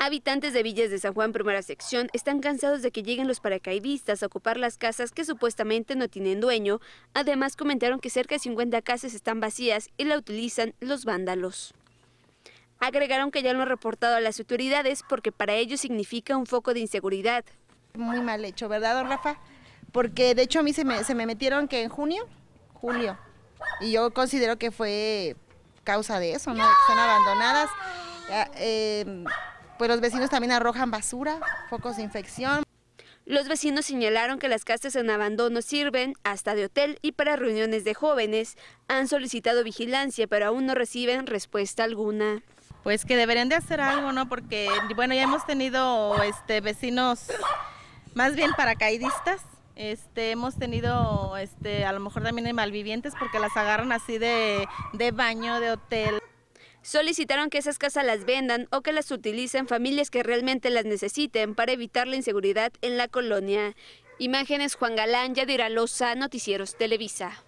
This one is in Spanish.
Habitantes de Villas de San Juan Primera Sección están cansados de que lleguen los paracaidistas a ocupar las casas que supuestamente no tienen dueño. Además comentaron que cerca de 50 casas están vacías y la utilizan los vándalos. Agregaron que ya lo han reportado a las autoridades porque para ellos significa un foco de inseguridad. Muy mal hecho, ¿verdad, Rafa? Porque de hecho a mí se me, metieron que en junio, julio, y yo considero que fue causa de eso, ¿no? están abandonadas. Em, pues los vecinos también arrojan basura, focos de infección. Los vecinos señalaron que las casas en abandono sirven hasta de hotel y para reuniones de jóvenes. Han solicitado vigilancia, pero aún no reciben respuesta alguna. Pues que deberían de hacer algo, ¿no? Porque, bueno, ya hemos tenido este, vecinos más bien paracaidistas. Este, hemos tenido, este, a lo mejor también malvivientes porque las agarran así de, de baño, de hotel. Solicitaron que esas casas las vendan o que las utilicen familias que realmente las necesiten para evitar la inseguridad en la colonia. Imágenes Juan Galán, Yadira Loza, Noticieros Televisa.